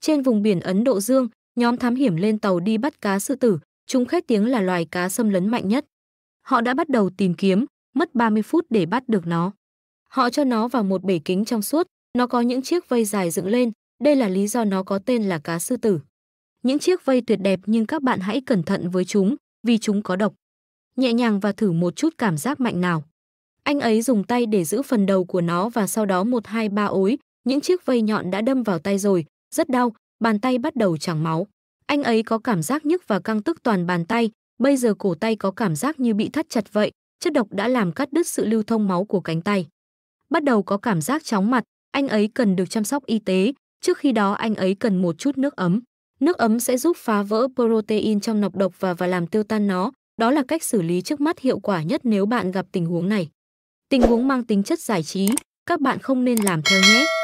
Trên vùng biển Ấn Độ Dương, nhóm thám hiểm lên tàu đi bắt cá sư tử, chúng khét tiếng là loài cá xâm lấn mạnh nhất. Họ đã bắt đầu tìm kiếm, mất 30 phút để bắt được nó. Họ cho nó vào một bể kính trong suốt, nó có những chiếc vây dài dựng lên, đây là lý do nó có tên là cá sư tử. Những chiếc vây tuyệt đẹp nhưng các bạn hãy cẩn thận với chúng, vì chúng có độc. Nhẹ nhàng và thử một chút cảm giác mạnh nào. Anh ấy dùng tay để giữ phần đầu của nó và sau đó một hai ba ối, những chiếc vây nhọn đã đâm vào tay rồi, rất đau, bàn tay bắt đầu tràng máu. Anh ấy có cảm giác nhức và căng tức toàn bàn tay, bây giờ cổ tay có cảm giác như bị thắt chặt vậy, chất độc đã làm cắt đứt sự lưu thông máu của cánh tay. Bắt đầu có cảm giác chóng mặt, anh ấy cần được chăm sóc y tế, trước khi đó anh ấy cần một chút nước ấm. Nước ấm sẽ giúp phá vỡ protein trong nọc độc và và làm tiêu tan nó, đó là cách xử lý trước mắt hiệu quả nhất nếu bạn gặp tình huống này. Tình huống mang tính chất giải trí, các bạn không nên làm theo nhé.